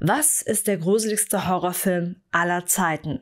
Was ist der gruseligste Horrorfilm aller Zeiten?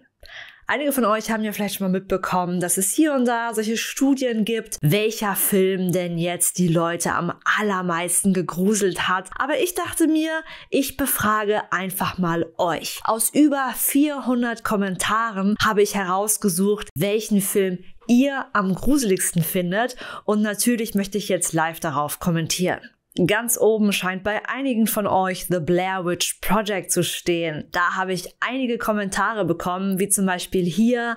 Einige von euch haben ja vielleicht schon mal mitbekommen, dass es hier und da solche Studien gibt, welcher Film denn jetzt die Leute am allermeisten gegruselt hat. Aber ich dachte mir, ich befrage einfach mal euch. Aus über 400 Kommentaren habe ich herausgesucht, welchen Film ihr am gruseligsten findet und natürlich möchte ich jetzt live darauf kommentieren. Ganz oben scheint bei einigen von euch The Blair Witch Project zu stehen. Da habe ich einige Kommentare bekommen, wie zum Beispiel hier,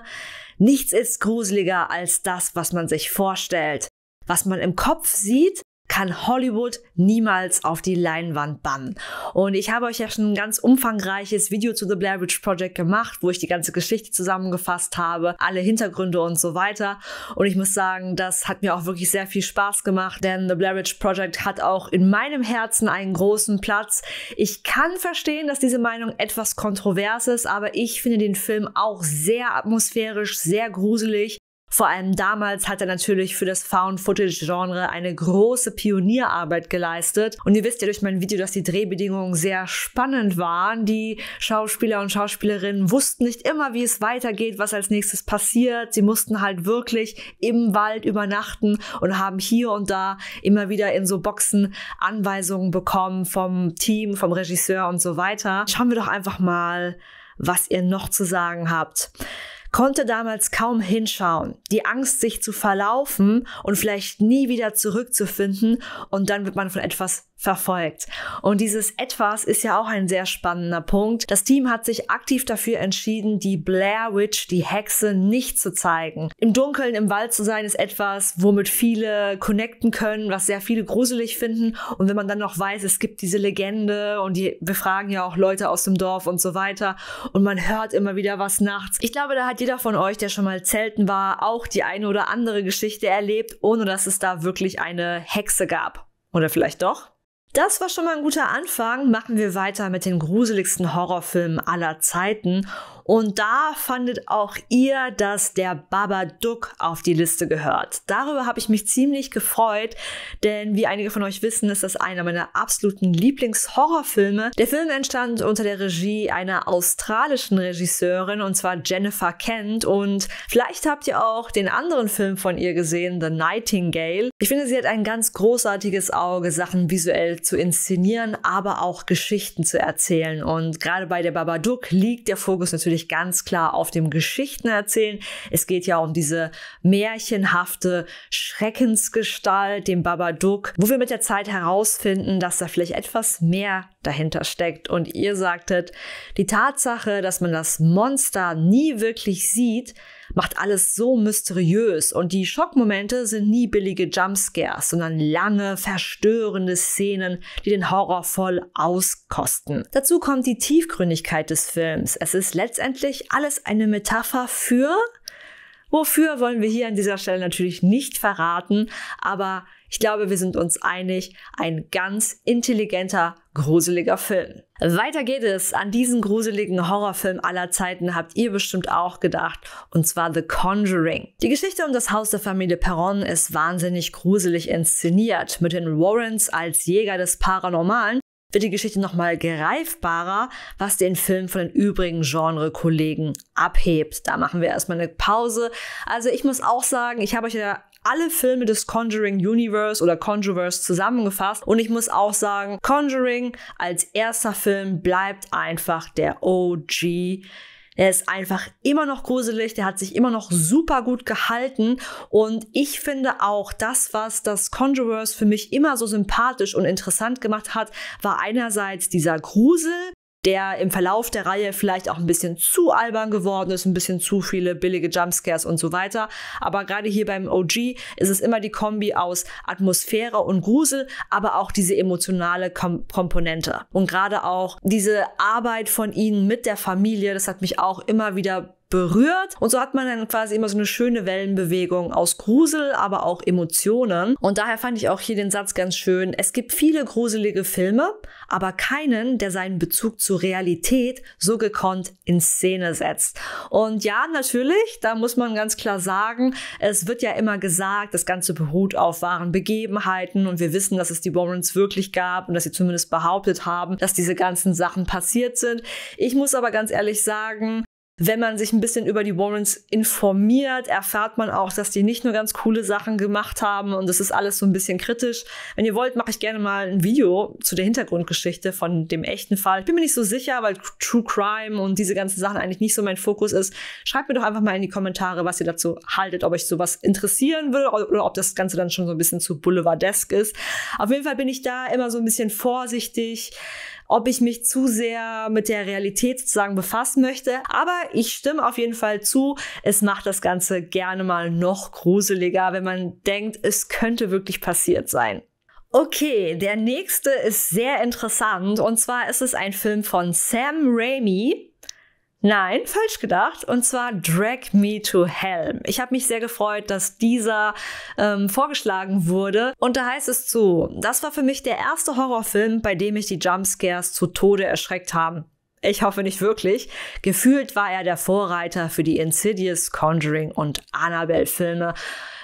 nichts ist gruseliger als das, was man sich vorstellt. Was man im Kopf sieht, kann Hollywood niemals auf die Leinwand bannen. Und ich habe euch ja schon ein ganz umfangreiches Video zu The Blair Witch Project gemacht, wo ich die ganze Geschichte zusammengefasst habe, alle Hintergründe und so weiter. Und ich muss sagen, das hat mir auch wirklich sehr viel Spaß gemacht, denn The Blair Witch Project hat auch in meinem Herzen einen großen Platz. Ich kann verstehen, dass diese Meinung etwas kontrovers ist, aber ich finde den Film auch sehr atmosphärisch, sehr gruselig vor allem damals hat er natürlich für das Found-Footage-Genre eine große Pionierarbeit geleistet. Und ihr wisst ja durch mein Video, dass die Drehbedingungen sehr spannend waren. Die Schauspieler und Schauspielerinnen wussten nicht immer, wie es weitergeht, was als nächstes passiert. Sie mussten halt wirklich im Wald übernachten und haben hier und da immer wieder in so Boxen Anweisungen bekommen vom Team, vom Regisseur und so weiter. Schauen wir doch einfach mal, was ihr noch zu sagen habt konnte damals kaum hinschauen. Die Angst, sich zu verlaufen und vielleicht nie wieder zurückzufinden und dann wird man von etwas verfolgt. Und dieses Etwas ist ja auch ein sehr spannender Punkt. Das Team hat sich aktiv dafür entschieden, die Blair Witch, die Hexe, nicht zu zeigen. Im Dunkeln im Wald zu sein ist etwas, womit viele connecten können, was sehr viele gruselig finden. Und wenn man dann noch weiß, es gibt diese Legende und die befragen ja auch Leute aus dem Dorf und so weiter und man hört immer wieder was nachts. Ich glaube, da hat jeder von euch, der schon mal zelten war, auch die eine oder andere Geschichte erlebt, ohne dass es da wirklich eine Hexe gab. Oder vielleicht doch? Das war schon mal ein guter Anfang. Machen wir weiter mit den gruseligsten Horrorfilmen aller Zeiten. Und da fandet auch ihr, dass der Babadook auf die Liste gehört. Darüber habe ich mich ziemlich gefreut, denn wie einige von euch wissen, ist das einer meiner absoluten Lieblingshorrorfilme. Der Film entstand unter der Regie einer australischen Regisseurin und zwar Jennifer Kent und vielleicht habt ihr auch den anderen Film von ihr gesehen, The Nightingale. Ich finde, sie hat ein ganz großartiges Auge, Sachen visuell zu inszenieren, aber auch Geschichten zu erzählen und gerade bei der Babadook liegt der Fokus natürlich natürlich ganz klar auf dem Geschichten erzählen. Es geht ja um diese märchenhafte Schreckensgestalt, den Babadook, wo wir mit der Zeit herausfinden, dass da vielleicht etwas mehr dahinter steckt. Und ihr sagtet, die Tatsache, dass man das Monster nie wirklich sieht, macht alles so mysteriös und die Schockmomente sind nie billige Jumpscares, sondern lange, verstörende Szenen, die den Horror voll auskosten. Dazu kommt die Tiefgründigkeit des Films. Es ist letztendlich alles eine Metapher für Wofür wollen wir hier an dieser Stelle natürlich nicht verraten, aber ich glaube, wir sind uns einig, ein ganz intelligenter, gruseliger Film. Weiter geht es. An diesen gruseligen Horrorfilm aller Zeiten habt ihr bestimmt auch gedacht, und zwar The Conjuring. Die Geschichte um das Haus der Familie Perron ist wahnsinnig gruselig inszeniert. Mit den Warrens als Jäger des Paranormalen wird die Geschichte nochmal greifbarer, was den Film von den übrigen Genre-Kollegen abhebt. Da machen wir erstmal eine Pause. Also ich muss auch sagen, ich habe euch ja alle Filme des Conjuring Universe oder Conjureverse zusammengefasst. Und ich muss auch sagen, Conjuring als erster Film bleibt einfach der OG. Er ist einfach immer noch gruselig, der hat sich immer noch super gut gehalten und ich finde auch das, was das Conjureverse für mich immer so sympathisch und interessant gemacht hat, war einerseits dieser Grusel, der im Verlauf der Reihe vielleicht auch ein bisschen zu albern geworden ist, ein bisschen zu viele billige Jumpscares und so weiter. Aber gerade hier beim OG ist es immer die Kombi aus Atmosphäre und Grusel, aber auch diese emotionale Kom Komponente. Und gerade auch diese Arbeit von ihnen mit der Familie, das hat mich auch immer wieder berührt. Und so hat man dann quasi immer so eine schöne Wellenbewegung aus Grusel, aber auch Emotionen. Und daher fand ich auch hier den Satz ganz schön. Es gibt viele gruselige Filme, aber keinen, der seinen Bezug zur Realität so gekonnt in Szene setzt. Und ja, natürlich, da muss man ganz klar sagen, es wird ja immer gesagt, das Ganze beruht auf wahren Begebenheiten und wir wissen, dass es die Warrens wirklich gab und dass sie zumindest behauptet haben, dass diese ganzen Sachen passiert sind. Ich muss aber ganz ehrlich sagen, wenn man sich ein bisschen über die Warrens informiert, erfährt man auch, dass die nicht nur ganz coole Sachen gemacht haben und das ist alles so ein bisschen kritisch. Wenn ihr wollt, mache ich gerne mal ein Video zu der Hintergrundgeschichte von dem echten Fall. Ich bin mir nicht so sicher, weil True Crime und diese ganzen Sachen eigentlich nicht so mein Fokus ist. Schreibt mir doch einfach mal in die Kommentare, was ihr dazu haltet, ob euch sowas interessieren würde oder ob das Ganze dann schon so ein bisschen zu boulevardesk ist. Auf jeden Fall bin ich da immer so ein bisschen vorsichtig ob ich mich zu sehr mit der Realität sozusagen befassen möchte. Aber ich stimme auf jeden Fall zu. Es macht das Ganze gerne mal noch gruseliger, wenn man denkt, es könnte wirklich passiert sein. Okay, der nächste ist sehr interessant und zwar ist es ein Film von Sam Raimi Nein, falsch gedacht. Und zwar Drag Me to Hell. Ich habe mich sehr gefreut, dass dieser ähm, vorgeschlagen wurde. Und da heißt es zu, das war für mich der erste Horrorfilm, bei dem mich die Jumpscares zu Tode erschreckt haben. Ich hoffe nicht wirklich. Gefühlt war er der Vorreiter für die Insidious, Conjuring und Annabelle-Filme.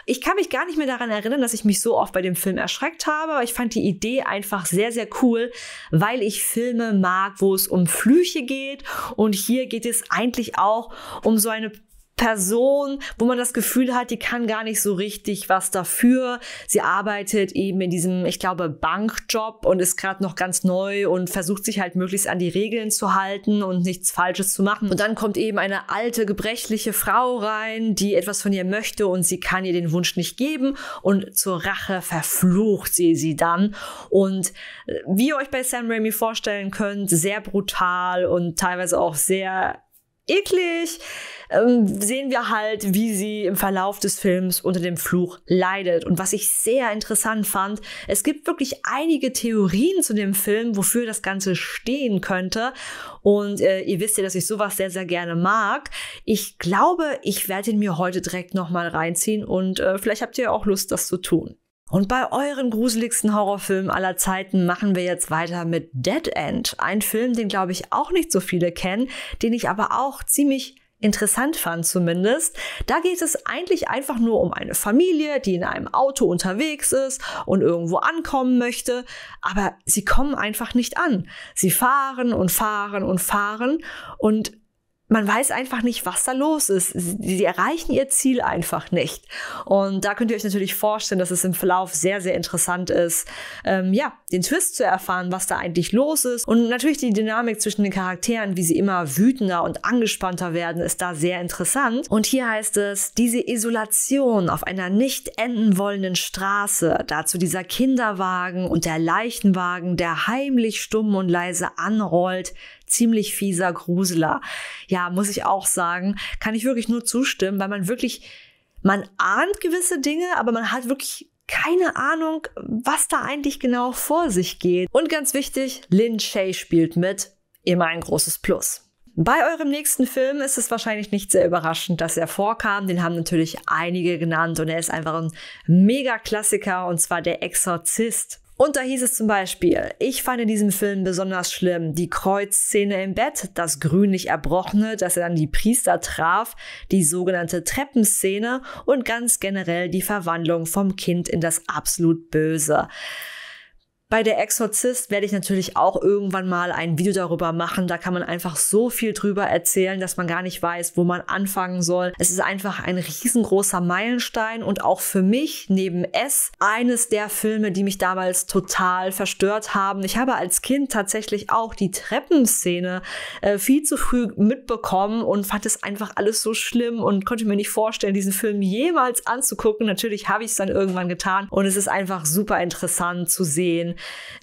Ich kann mich gar nicht mehr daran erinnern, dass ich mich so oft bei dem Film erschreckt habe, aber ich fand die Idee einfach sehr, sehr cool, weil ich Filme mag, wo es um Flüche geht. Und hier geht es eigentlich auch um so eine Person, wo man das Gefühl hat, die kann gar nicht so richtig was dafür. Sie arbeitet eben in diesem, ich glaube, Bankjob und ist gerade noch ganz neu und versucht sich halt möglichst an die Regeln zu halten und nichts Falsches zu machen. Und dann kommt eben eine alte, gebrechliche Frau rein, die etwas von ihr möchte und sie kann ihr den Wunsch nicht geben und zur Rache verflucht sie sie dann. Und äh, wie ihr euch bei Sam Raimi vorstellen könnt, sehr brutal und teilweise auch sehr eklig, ähm, sehen wir halt, wie sie im Verlauf des Films unter dem Fluch leidet. Und was ich sehr interessant fand, es gibt wirklich einige Theorien zu dem Film, wofür das Ganze stehen könnte. Und äh, ihr wisst ja, dass ich sowas sehr, sehr gerne mag. Ich glaube, ich werde ihn mir heute direkt nochmal reinziehen und äh, vielleicht habt ihr ja auch Lust, das zu tun. Und bei euren gruseligsten Horrorfilmen aller Zeiten machen wir jetzt weiter mit Dead End. Ein Film, den glaube ich auch nicht so viele kennen, den ich aber auch ziemlich interessant fand zumindest. Da geht es eigentlich einfach nur um eine Familie, die in einem Auto unterwegs ist und irgendwo ankommen möchte, aber sie kommen einfach nicht an. Sie fahren und fahren und fahren und man weiß einfach nicht, was da los ist. Sie, erreichen ihr Ziel einfach nicht. Und da könnt ihr euch natürlich vorstellen, dass es im Verlauf sehr, sehr interessant ist, ähm, ja, den Twist zu erfahren, was da eigentlich los ist. Und natürlich die Dynamik zwischen den Charakteren, wie sie immer wütender und angespannter werden, ist da sehr interessant. Und hier heißt es, diese Isolation auf einer nicht enden wollenden Straße, dazu dieser Kinderwagen und der Leichenwagen, der heimlich stumm und leise anrollt, ziemlich fieser Gruseler. Ja, muss ich auch sagen, kann ich wirklich nur zustimmen, weil man wirklich, man ahnt gewisse Dinge, aber man hat wirklich keine Ahnung, was da eigentlich genau vor sich geht. Und ganz wichtig, Lin Shay spielt mit, immer ein großes Plus. Bei eurem nächsten Film ist es wahrscheinlich nicht sehr überraschend, dass er vorkam. Den haben natürlich einige genannt und er ist einfach ein Mega-Klassiker und zwar Der Exorzist. Und da hieß es zum Beispiel, ich fand in diesem Film besonders schlimm die Kreuzszene im Bett, das grünlich erbrochene, dass er dann die Priester traf, die sogenannte Treppenszene und ganz generell die Verwandlung vom Kind in das absolut Böse. Bei der Exorzist werde ich natürlich auch irgendwann mal ein Video darüber machen. Da kann man einfach so viel drüber erzählen, dass man gar nicht weiß, wo man anfangen soll. Es ist einfach ein riesengroßer Meilenstein und auch für mich neben S eines der Filme, die mich damals total verstört haben. Ich habe als Kind tatsächlich auch die Treppenszene äh, viel zu früh mitbekommen und fand es einfach alles so schlimm und konnte mir nicht vorstellen, diesen Film jemals anzugucken. Natürlich habe ich es dann irgendwann getan und es ist einfach super interessant zu sehen,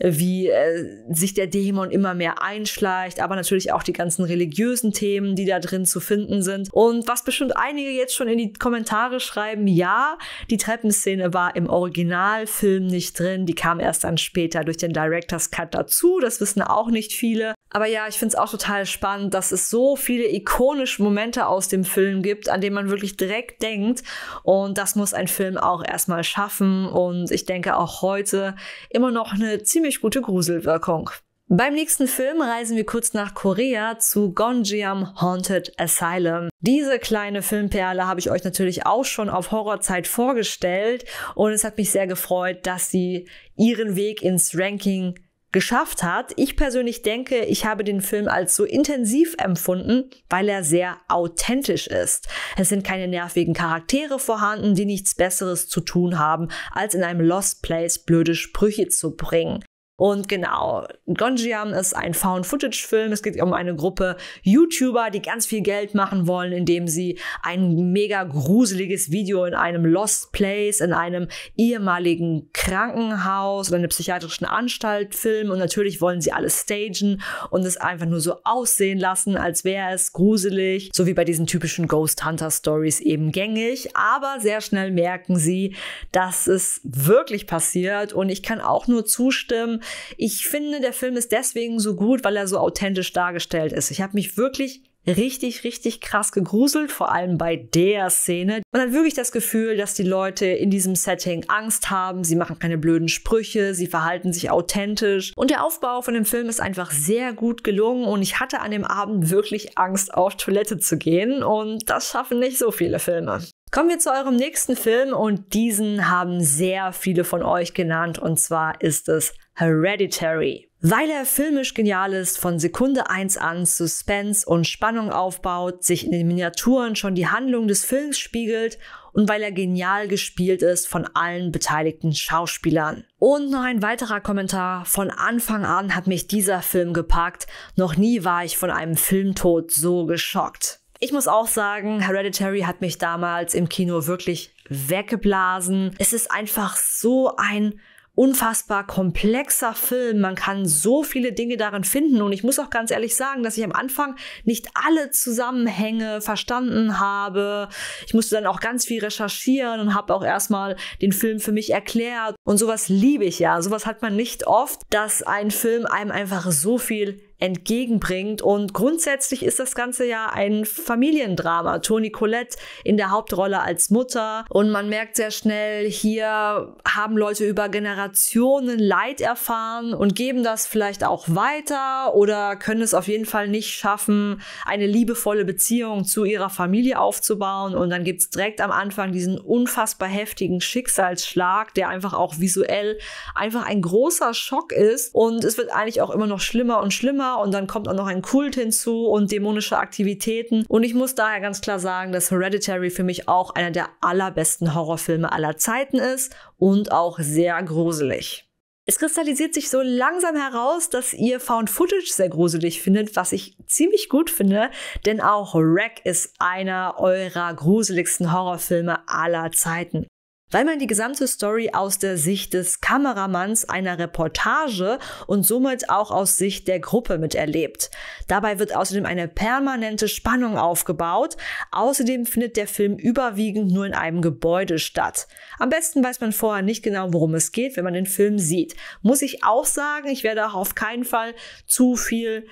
wie äh, sich der Dämon immer mehr einschleicht, aber natürlich auch die ganzen religiösen Themen, die da drin zu finden sind. Und was bestimmt einige jetzt schon in die Kommentare schreiben, ja, die Treppenszene war im Originalfilm nicht drin, die kam erst dann später durch den Director's Cut dazu, das wissen auch nicht viele. Aber ja, ich finde es auch total spannend, dass es so viele ikonische Momente aus dem Film gibt, an denen man wirklich direkt denkt. Und das muss ein Film auch erstmal schaffen. Und ich denke auch heute immer noch eine ziemlich gute Gruselwirkung. Beim nächsten Film reisen wir kurz nach Korea zu Gonjiam Haunted Asylum. Diese kleine Filmperle habe ich euch natürlich auch schon auf Horrorzeit vorgestellt und es hat mich sehr gefreut, dass sie ihren Weg ins Ranking geschafft hat. Ich persönlich denke, ich habe den Film als so intensiv empfunden, weil er sehr authentisch ist. Es sind keine nervigen Charaktere vorhanden, die nichts Besseres zu tun haben, als in einem Lost Place blöde Sprüche zu bringen. Und genau, Gonjiam ist ein Found-Footage-Film. Es geht um eine Gruppe YouTuber, die ganz viel Geld machen wollen, indem sie ein mega gruseliges Video in einem Lost Place, in einem ehemaligen Krankenhaus oder einer psychiatrischen Anstalt filmen. Und natürlich wollen sie alles stagen und es einfach nur so aussehen lassen, als wäre es gruselig. So wie bei diesen typischen Ghost Hunter Stories eben gängig. Aber sehr schnell merken sie, dass es wirklich passiert. Und ich kann auch nur zustimmen, ich finde, der Film ist deswegen so gut, weil er so authentisch dargestellt ist. Ich habe mich wirklich richtig, richtig krass gegruselt, vor allem bei der Szene. Man hat wirklich das Gefühl, dass die Leute in diesem Setting Angst haben, sie machen keine blöden Sprüche, sie verhalten sich authentisch und der Aufbau von dem Film ist einfach sehr gut gelungen und ich hatte an dem Abend wirklich Angst, auf Toilette zu gehen und das schaffen nicht so viele Filme. Kommen wir zu eurem nächsten Film und diesen haben sehr viele von euch genannt und zwar ist es Hereditary. Weil er filmisch genial ist, von Sekunde 1 an Suspense und Spannung aufbaut, sich in den Miniaturen schon die Handlung des Films spiegelt und weil er genial gespielt ist von allen beteiligten Schauspielern. Und noch ein weiterer Kommentar. Von Anfang an hat mich dieser Film gepackt. Noch nie war ich von einem Filmtod so geschockt. Ich muss auch sagen, Hereditary hat mich damals im Kino wirklich weggeblasen. Es ist einfach so ein unfassbar komplexer Film. Man kann so viele Dinge darin finden. Und ich muss auch ganz ehrlich sagen, dass ich am Anfang nicht alle Zusammenhänge verstanden habe. Ich musste dann auch ganz viel recherchieren und habe auch erstmal den Film für mich erklärt. Und sowas liebe ich ja. Sowas hat man nicht oft, dass ein Film einem einfach so viel entgegenbringt. Und grundsätzlich ist das Ganze ja ein Familiendrama. Toni Colette in der Hauptrolle als Mutter. Und man merkt sehr schnell, hier haben Leute über Generationen Leid erfahren und geben das vielleicht auch weiter oder können es auf jeden Fall nicht schaffen, eine liebevolle Beziehung zu ihrer Familie aufzubauen. Und dann gibt es direkt am Anfang diesen unfassbar heftigen Schicksalsschlag, der einfach auch visuell einfach ein großer Schock ist. Und es wird eigentlich auch immer noch schlimmer und schlimmer und dann kommt auch noch ein Kult hinzu und dämonische Aktivitäten. Und ich muss daher ganz klar sagen, dass Hereditary für mich auch einer der allerbesten Horrorfilme aller Zeiten ist und auch sehr gruselig. Es kristallisiert sich so langsam heraus, dass ihr Found Footage sehr gruselig findet, was ich ziemlich gut finde, denn auch Wreck ist einer eurer gruseligsten Horrorfilme aller Zeiten weil man die gesamte Story aus der Sicht des Kameramanns einer Reportage und somit auch aus Sicht der Gruppe miterlebt. Dabei wird außerdem eine permanente Spannung aufgebaut. Außerdem findet der Film überwiegend nur in einem Gebäude statt. Am besten weiß man vorher nicht genau, worum es geht, wenn man den Film sieht. Muss ich auch sagen, ich werde auch auf keinen Fall zu viel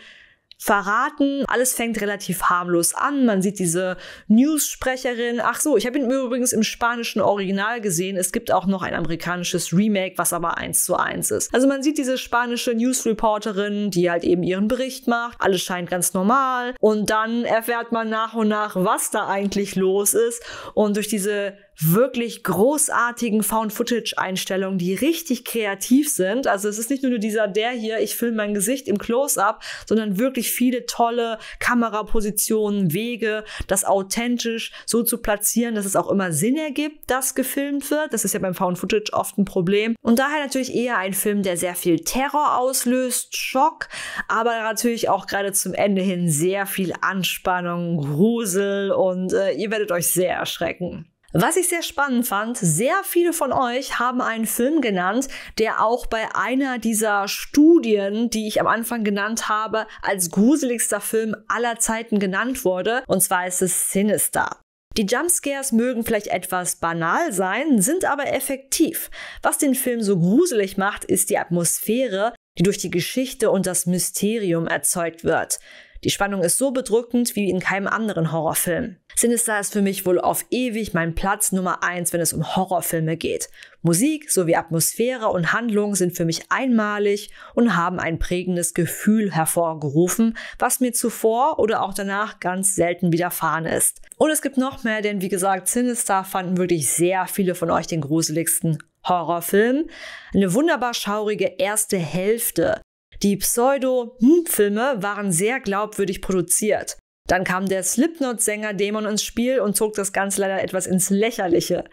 verraten. Alles fängt relativ harmlos an. Man sieht diese News-Sprecherin. Ach so, ich habe ihn übrigens im spanischen Original gesehen. Es gibt auch noch ein amerikanisches Remake, was aber eins zu eins ist. Also man sieht diese spanische News-Reporterin, die halt eben ihren Bericht macht. Alles scheint ganz normal. Und dann erfährt man nach und nach, was da eigentlich los ist. Und durch diese wirklich großartigen Found-Footage-Einstellungen, die richtig kreativ sind. Also es ist nicht nur dieser, der hier, ich filme mein Gesicht im Close-up, sondern wirklich viele tolle Kamerapositionen, Wege, das authentisch so zu platzieren, dass es auch immer Sinn ergibt, dass gefilmt wird. Das ist ja beim Found-Footage oft ein Problem. Und daher natürlich eher ein Film, der sehr viel Terror auslöst, Schock, aber natürlich auch gerade zum Ende hin sehr viel Anspannung, Grusel und äh, ihr werdet euch sehr erschrecken. Was ich sehr spannend fand, sehr viele von euch haben einen Film genannt, der auch bei einer dieser Studien, die ich am Anfang genannt habe, als gruseligster Film aller Zeiten genannt wurde. Und zwar ist es Sinister. Die Jumpscares mögen vielleicht etwas banal sein, sind aber effektiv. Was den Film so gruselig macht, ist die Atmosphäre, die durch die Geschichte und das Mysterium erzeugt wird. Die Spannung ist so bedrückend wie in keinem anderen Horrorfilm. Sinister ist für mich wohl auf ewig mein Platz Nummer eins, wenn es um Horrorfilme geht. Musik sowie Atmosphäre und Handlung sind für mich einmalig und haben ein prägendes Gefühl hervorgerufen, was mir zuvor oder auch danach ganz selten widerfahren ist. Und es gibt noch mehr, denn wie gesagt, Sinister fanden wirklich sehr viele von euch den gruseligsten Horrorfilm. Eine wunderbar schaurige erste Hälfte, die Pseudo-Filme waren sehr glaubwürdig produziert. Dann kam der Slipknot-Sänger Dämon ins Spiel und zog das Ganze leider etwas ins Lächerliche.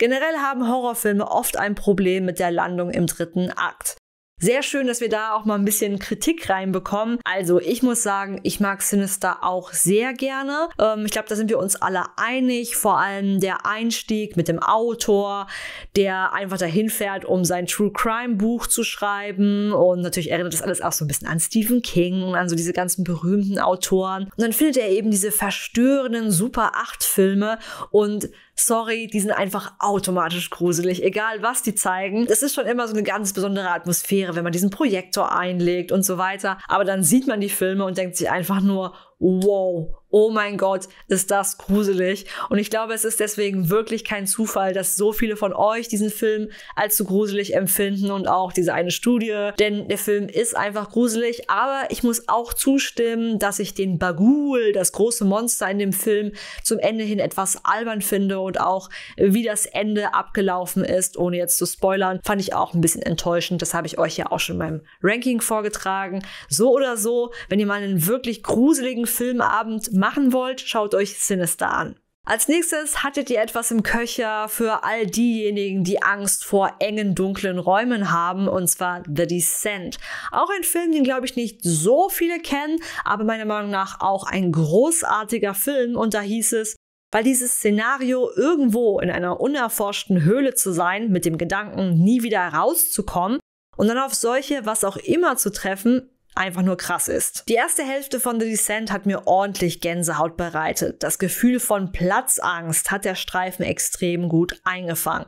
Generell haben Horrorfilme oft ein Problem mit der Landung im dritten Akt. Sehr schön, dass wir da auch mal ein bisschen Kritik reinbekommen. Also ich muss sagen, ich mag Sinister auch sehr gerne. Ähm, ich glaube, da sind wir uns alle einig. Vor allem der Einstieg mit dem Autor, der einfach dahin fährt, um sein True Crime Buch zu schreiben. Und natürlich erinnert das alles auch so ein bisschen an Stephen King, an so diese ganzen berühmten Autoren. Und dann findet er eben diese verstörenden Super 8 Filme und sorry, die sind einfach automatisch gruselig, egal was die zeigen. Es ist schon immer so eine ganz besondere Atmosphäre, wenn man diesen Projektor einlegt und so weiter. Aber dann sieht man die Filme und denkt sich einfach nur, wow, oh mein Gott, ist das gruselig. Und ich glaube, es ist deswegen wirklich kein Zufall, dass so viele von euch diesen Film als zu gruselig empfinden und auch diese eine Studie. Denn der Film ist einfach gruselig, aber ich muss auch zustimmen, dass ich den Bagul, das große Monster in dem Film, zum Ende hin etwas albern finde und auch äh, wie das Ende abgelaufen ist, ohne jetzt zu spoilern, fand ich auch ein bisschen enttäuschend. Das habe ich euch ja auch schon in meinem Ranking vorgetragen. So oder so, wenn ihr mal einen wirklich gruseligen Filmabend machen wollt, schaut euch Sinister an. Als nächstes hattet ihr etwas im Köcher für all diejenigen, die Angst vor engen, dunklen Räumen haben, und zwar The Descent. Auch ein Film, den glaube ich nicht so viele kennen, aber meiner Meinung nach auch ein großartiger Film. Und da hieß es, weil dieses Szenario, irgendwo in einer unerforschten Höhle zu sein, mit dem Gedanken, nie wieder rauszukommen, und dann auf solche, was auch immer zu treffen, einfach nur krass ist. Die erste Hälfte von The Descent hat mir ordentlich Gänsehaut bereitet. Das Gefühl von Platzangst hat der Streifen extrem gut eingefangen.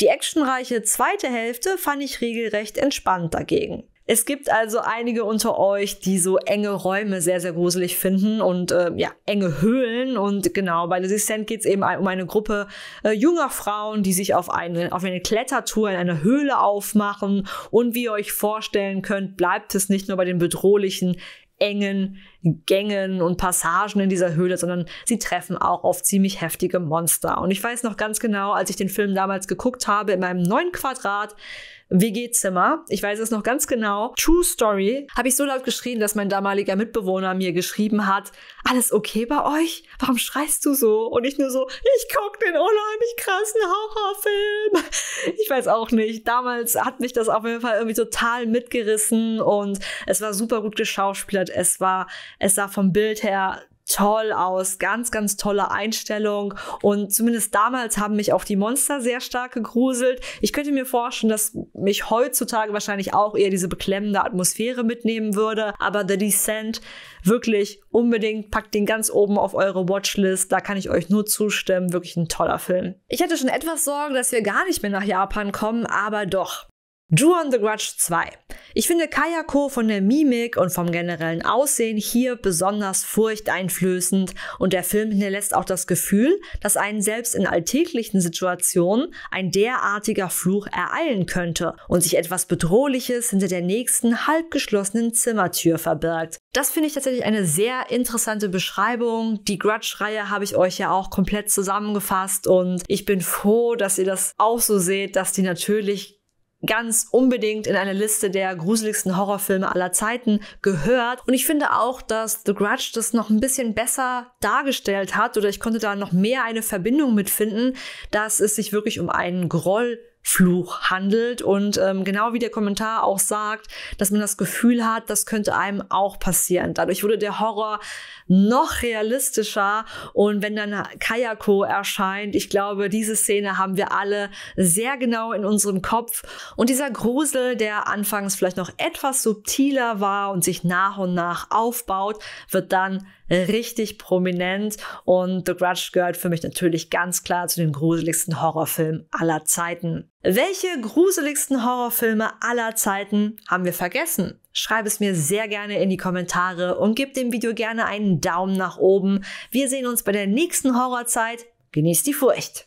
Die actionreiche zweite Hälfte fand ich regelrecht entspannt dagegen. Es gibt also einige unter euch, die so enge Räume sehr, sehr gruselig finden und äh, ja, enge Höhlen. Und genau, bei Lizzie Sand geht es eben um eine Gruppe äh, junger Frauen, die sich auf eine, auf eine Klettertour in eine Höhle aufmachen. Und wie ihr euch vorstellen könnt, bleibt es nicht nur bei den bedrohlichen engen Gängen und Passagen in dieser Höhle, sondern sie treffen auch auf ziemlich heftige Monster. Und ich weiß noch ganz genau, als ich den Film damals geguckt habe, in meinem neuen Quadrat, WG-Zimmer. Ich weiß es noch ganz genau. True Story. Habe ich so laut geschrien, dass mein damaliger Mitbewohner mir geschrieben hat, alles okay bei euch? Warum schreist du so? Und ich nur so, ich gucke den unheimlich krassen Horrorfilm. Ich weiß auch nicht. Damals hat mich das auf jeden Fall irgendwie total mitgerissen und es war super gut geschauspielert. Es war, es sah vom Bild her toll aus, ganz, ganz tolle Einstellung und zumindest damals haben mich auch die Monster sehr stark gegruselt. Ich könnte mir vorstellen, dass mich heutzutage wahrscheinlich auch eher diese beklemmende Atmosphäre mitnehmen würde, aber The Descent wirklich unbedingt, packt den ganz oben auf eure Watchlist, da kann ich euch nur zustimmen, wirklich ein toller Film. Ich hatte schon etwas Sorgen, dass wir gar nicht mehr nach Japan kommen, aber doch. Drew on the Grudge 2. Ich finde Kayako von der Mimik und vom generellen Aussehen hier besonders furchteinflößend und der Film hinterlässt auch das Gefühl, dass einen selbst in alltäglichen Situationen ein derartiger Fluch ereilen könnte und sich etwas Bedrohliches hinter der nächsten halbgeschlossenen Zimmertür verbirgt. Das finde ich tatsächlich eine sehr interessante Beschreibung. Die Grudge-Reihe habe ich euch ja auch komplett zusammengefasst und ich bin froh, dass ihr das auch so seht, dass die natürlich ganz unbedingt in eine Liste der gruseligsten Horrorfilme aller Zeiten gehört. Und ich finde auch, dass The Grudge das noch ein bisschen besser dargestellt hat oder ich konnte da noch mehr eine Verbindung mitfinden, dass es sich wirklich um einen Groll Fluch handelt. Und ähm, genau wie der Kommentar auch sagt, dass man das Gefühl hat, das könnte einem auch passieren. Dadurch wurde der Horror noch realistischer. Und wenn dann Kayako erscheint, ich glaube, diese Szene haben wir alle sehr genau in unserem Kopf. Und dieser Grusel, der anfangs vielleicht noch etwas subtiler war und sich nach und nach aufbaut, wird dann richtig prominent und The Grudge gehört für mich natürlich ganz klar zu den gruseligsten Horrorfilmen aller Zeiten. Welche gruseligsten Horrorfilme aller Zeiten haben wir vergessen? Schreib es mir sehr gerne in die Kommentare und gib dem Video gerne einen Daumen nach oben. Wir sehen uns bei der nächsten Horrorzeit. Genießt die Furcht!